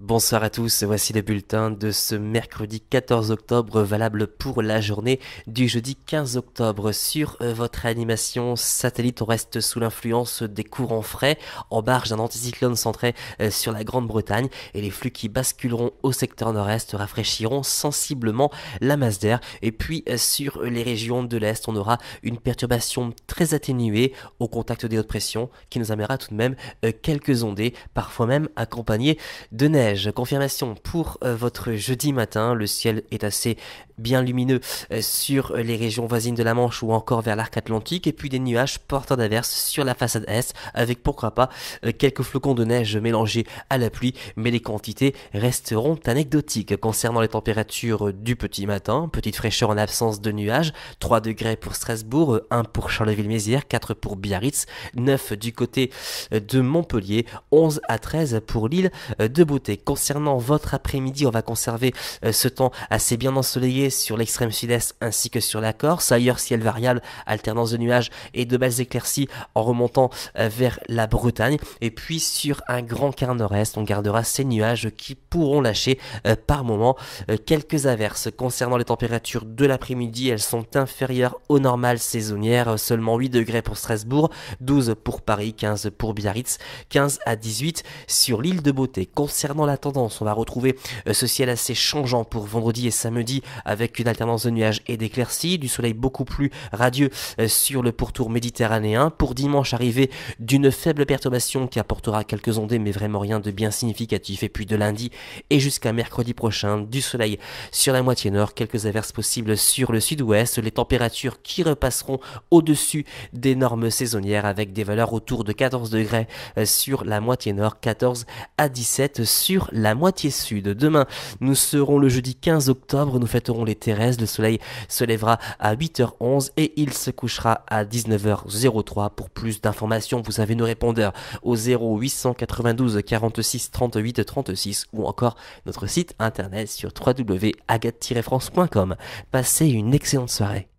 Bonsoir à tous, voici le bulletin de ce mercredi 14 octobre valable pour la journée du jeudi 15 octobre. Sur euh, votre animation satellite, on reste sous l'influence des courants frais en barge d'un anticyclone centré euh, sur la Grande-Bretagne et les flux qui basculeront au secteur nord-est rafraîchiront sensiblement la masse d'air. Et puis euh, sur les régions de l'est, on aura une perturbation très atténuée au contact des hautes pressions qui nous amènera tout de même quelques ondées, parfois même accompagnées de neige. Confirmation pour euh, votre jeudi matin. Le ciel est assez bien lumineux euh, sur les régions voisines de la Manche ou encore vers l'arc atlantique. Et puis des nuages porteurs d'averses sur la façade est avec pourquoi pas euh, quelques flocons de neige mélangés à la pluie. Mais les quantités resteront anecdotiques. Concernant les températures du petit matin, petite fraîcheur en absence de nuages. 3 degrés pour Strasbourg, 1 pour Charleville-Mézières, 4 pour Biarritz, 9 du côté de Montpellier, 11 à 13 pour l'île de Beauté concernant votre après-midi, on va conserver euh, ce temps assez bien ensoleillé sur l'extrême sud-est ainsi que sur la Corse. Ailleurs, ciel variable, alternance de nuages et de belles éclaircies en remontant euh, vers la Bretagne. Et puis sur un grand quart nord-est, on gardera ces nuages qui pourront lâcher euh, par moment quelques averses. Concernant les températures de l'après-midi, elles sont inférieures aux normales saisonnières, seulement 8 degrés pour Strasbourg, 12 pour Paris, 15 pour Biarritz, 15 à 18 sur l'île de Beauté. Concernant la tendance. On va retrouver euh, ce ciel assez changeant pour vendredi et samedi avec une alternance de nuages et d'éclaircies, du soleil beaucoup plus radieux euh, sur le pourtour méditerranéen. Pour dimanche, arriver d'une faible perturbation qui apportera quelques ondées, mais vraiment rien de bien significatif. Et puis de lundi et jusqu'à mercredi prochain, du soleil sur la moitié nord, quelques averses possibles sur le sud-ouest, les températures qui repasseront au-dessus des normes saisonnières avec des valeurs autour de 14 degrés euh, sur la moitié nord, 14 à 17 sur la moitié sud. Demain, nous serons le jeudi 15 octobre, nous fêterons les Terres. le soleil se lèvera à 8h11 et il se couchera à 19h03. Pour plus d'informations, vous avez nos répondeurs au 0892 46 38 36 ou encore notre site internet sur wwwagat francecom Passez une excellente soirée.